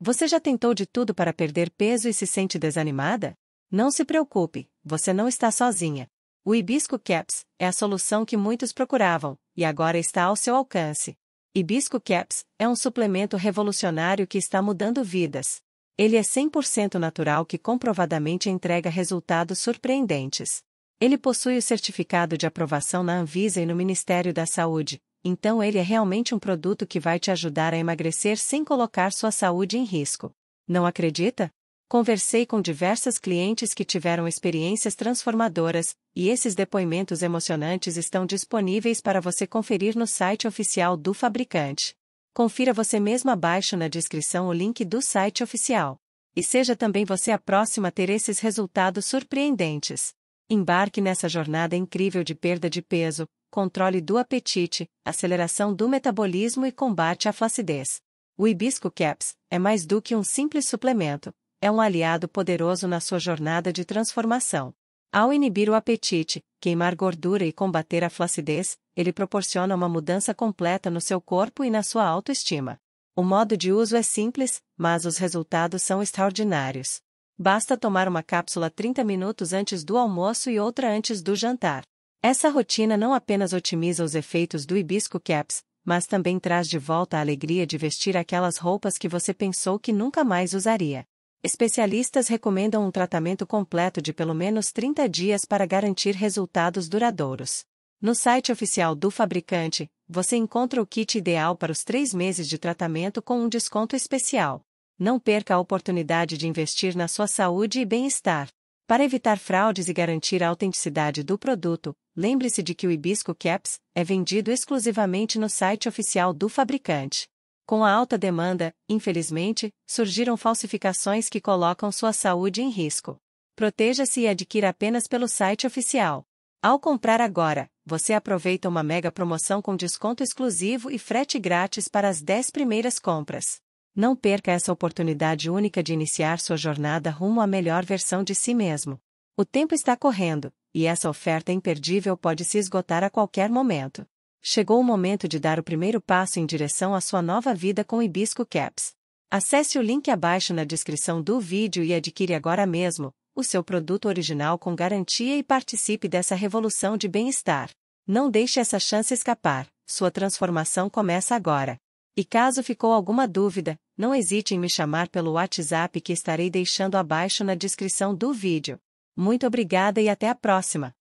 Você já tentou de tudo para perder peso e se sente desanimada? Não se preocupe, você não está sozinha. O Hibisco Caps é a solução que muitos procuravam e agora está ao seu alcance. Hibisco Caps é um suplemento revolucionário que está mudando vidas. Ele é 100% natural que comprovadamente entrega resultados surpreendentes. Ele possui o certificado de aprovação na Anvisa e no Ministério da Saúde, então ele é realmente um produto que vai te ajudar a emagrecer sem colocar sua saúde em risco. Não acredita? Conversei com diversas clientes que tiveram experiências transformadoras, e esses depoimentos emocionantes estão disponíveis para você conferir no site oficial do fabricante. Confira você mesmo abaixo na descrição o link do site oficial. E seja também você a próxima a ter esses resultados surpreendentes. Embarque nessa jornada incrível de perda de peso, controle do apetite, aceleração do metabolismo e combate à flacidez. O hibisco caps é mais do que um simples suplemento, é um aliado poderoso na sua jornada de transformação. Ao inibir o apetite, queimar gordura e combater a flacidez, ele proporciona uma mudança completa no seu corpo e na sua autoestima. O modo de uso é simples, mas os resultados são extraordinários. Basta tomar uma cápsula 30 minutos antes do almoço e outra antes do jantar. Essa rotina não apenas otimiza os efeitos do Hibisco Caps, mas também traz de volta a alegria de vestir aquelas roupas que você pensou que nunca mais usaria. Especialistas recomendam um tratamento completo de pelo menos 30 dias para garantir resultados duradouros. No site oficial do fabricante, você encontra o kit ideal para os três meses de tratamento com um desconto especial. Não perca a oportunidade de investir na sua saúde e bem-estar. Para evitar fraudes e garantir a autenticidade do produto, lembre-se de que o Hibisco Caps é vendido exclusivamente no site oficial do fabricante. Com a alta demanda, infelizmente, surgiram falsificações que colocam sua saúde em risco. Proteja-se e adquira apenas pelo site oficial. Ao comprar agora, você aproveita uma mega promoção com desconto exclusivo e frete grátis para as 10 primeiras compras. Não perca essa oportunidade única de iniciar sua jornada rumo à melhor versão de si mesmo. O tempo está correndo, e essa oferta imperdível pode se esgotar a qualquer momento. Chegou o momento de dar o primeiro passo em direção à sua nova vida com Hibisco Caps. Acesse o link abaixo na descrição do vídeo e adquire agora mesmo o seu produto original com garantia e participe dessa revolução de bem-estar. Não deixe essa chance escapar, sua transformação começa agora. E caso ficou alguma dúvida, não hesite em me chamar pelo WhatsApp que estarei deixando abaixo na descrição do vídeo. Muito obrigada e até a próxima!